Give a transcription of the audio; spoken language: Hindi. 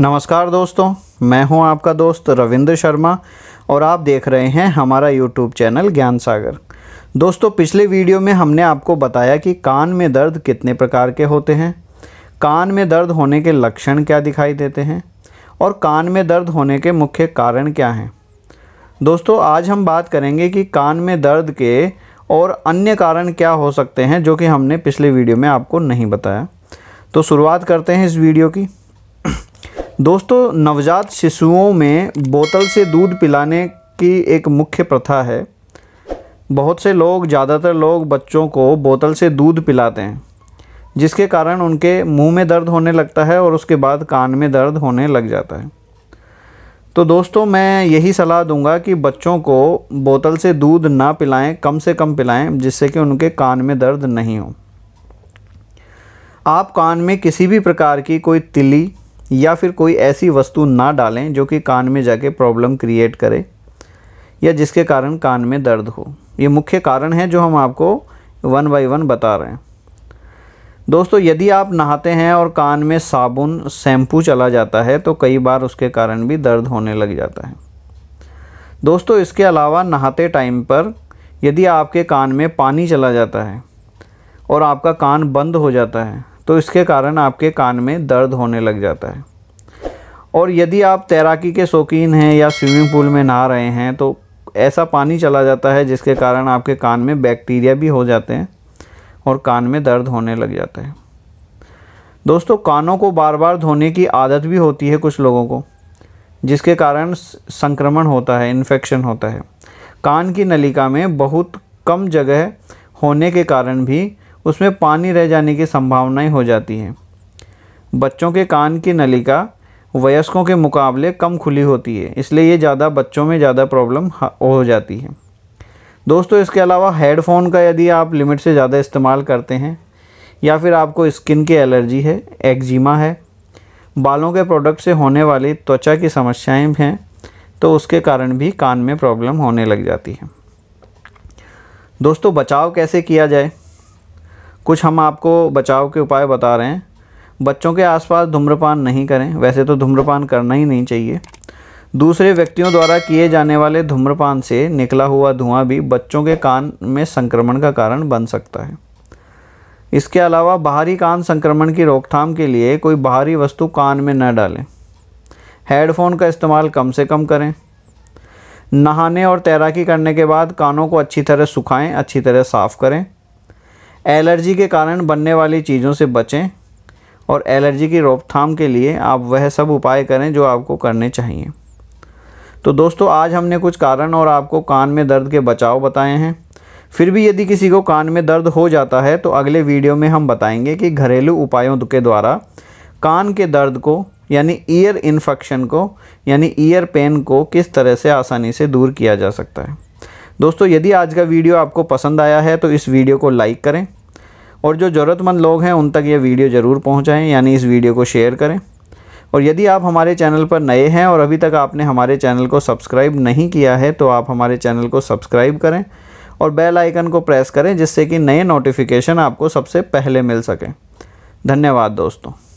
नमस्कार दोस्तों मैं हूं आपका दोस्त रविंद्र शर्मा और आप देख रहे हैं हमारा यूट्यूब चैनल ज्ञान सागर दोस्तों पिछले वीडियो में हमने आपको बताया कि कान में दर्द कितने प्रकार के होते हैं कान में दर्द होने के लक्षण क्या दिखाई देते हैं और कान में दर्द होने के मुख्य कारण क्या हैं दोस्तों आज हम बात करेंगे कि कान में दर्द के और अन्य कारण क्या हो सकते हैं जो कि हमने पिछले वीडियो में आपको नहीं बताया तो शुरुआत करते हैं इस वीडियो की दोस्तों नवजात शिशुओं में बोतल से दूध पिलाने की एक मुख्य प्रथा है बहुत से लोग ज़्यादातर लोग बच्चों को बोतल से दूध पिलाते हैं जिसके कारण उनके मुंह में दर्द होने लगता है और उसके बाद कान में दर्द होने लग जाता है तो दोस्तों मैं यही सलाह दूंगा कि बच्चों को बोतल से दूध ना पिलाएं कम से कम पिलाएं जिससे कि उनके कान में दर्द नहीं हो आप कान में किसी भी प्रकार की कोई तिली या फिर कोई ऐसी वस्तु ना डालें जो कि कान में जाके प्रॉब्लम क्रिएट करे या जिसके कारण कान में दर्द हो ये मुख्य कारण है जो हम आपको वन बाई वन बता रहे हैं दोस्तों यदि आप नहाते हैं और कान में साबुन शैम्पू चला जाता है तो कई बार उसके कारण भी दर्द होने लग जाता है दोस्तों इसके अलावा नहाते टाइम पर यदि आपके कान में पानी चला जाता है और आपका कान बंद हो जाता है तो इसके कारण आपके कान में दर्द होने लग जाता है और यदि आप तैराकी के शौकीन हैं या स्विमिंग पूल में नहा रहे हैं तो ऐसा पानी चला जाता है जिसके कारण आपके कान में बैक्टीरिया भी हो जाते हैं और कान में दर्द होने लग जाता है दोस्तों कानों को बार बार धोने की आदत भी होती है कुछ लोगों को जिसके कारण संक्रमण होता है इन्फेक्शन होता है कान की नलिका में बहुत कम जगह होने के कारण भी उसमें पानी रह जाने की संभावनाएं हो जाती हैं बच्चों के कान की नलिका वयस्कों के मुकाबले कम खुली होती है इसलिए ये ज़्यादा बच्चों में ज़्यादा प्रॉब्लम हो जाती है दोस्तों इसके अलावा हेडफोन का यदि आप लिमिट से ज़्यादा इस्तेमाल करते हैं या फिर आपको स्किन की एलर्जी है एक्जिमा है बालों के प्रोडक्ट से होने वाली त्वचा की समस्याएं हैं तो उसके कारण भी कान में प्रॉब्लम होने लग जाती है दोस्तों बचाव कैसे किया जाए कुछ हम आपको बचाव के उपाय बता रहे हैं बच्चों के आसपास धूम्रपान नहीं करें वैसे तो धूम्रपान करना ही नहीं चाहिए दूसरे व्यक्तियों द्वारा किए जाने वाले धूम्रपान से निकला हुआ धुआं भी बच्चों के कान में संक्रमण का कारण बन सकता है इसके अलावा बाहरी कान संक्रमण की रोकथाम के लिए कोई बाहरी वस्तु कान में न डालें हेडफोन का इस्तेमाल कम से कम करें नहाने और तैराकी करने के बाद कानों को अच्छी तरह सुखाएं अच्छी तरह साफ़ करें एलर्जी के कारण बनने वाली चीज़ों से बचें और एलर्जी की रोकथाम के लिए आप वह सब उपाय करें जो आपको करने चाहिए तो दोस्तों आज हमने कुछ कारण और आपको कान में दर्द के बचाव बताए हैं फिर भी यदि किसी को कान में दर्द हो जाता है तो अगले वीडियो में हम बताएंगे कि घरेलू उपायों के द्वारा कान के दर्द को यानी ईयर इन्फेक्शन को यानी ईयर पेन को किस तरह से आसानी से दूर किया जा सकता है दोस्तों यदि आज का वीडियो आपको पसंद आया है तो इस वीडियो को लाइक करें और जो ज़रूरतमंद लोग हैं उन तक ये वीडियो ज़रूर पहुँचाएँ यानी इस वीडियो को शेयर करें और यदि आप हमारे चैनल पर नए हैं और अभी तक आपने हमारे चैनल को सब्सक्राइब नहीं किया है तो आप हमारे चैनल को सब्सक्राइब करें और बेल आइकन को प्रेस करें जिससे कि नए नोटिफिकेशन आपको सबसे पहले मिल सकें धन्यवाद दोस्तों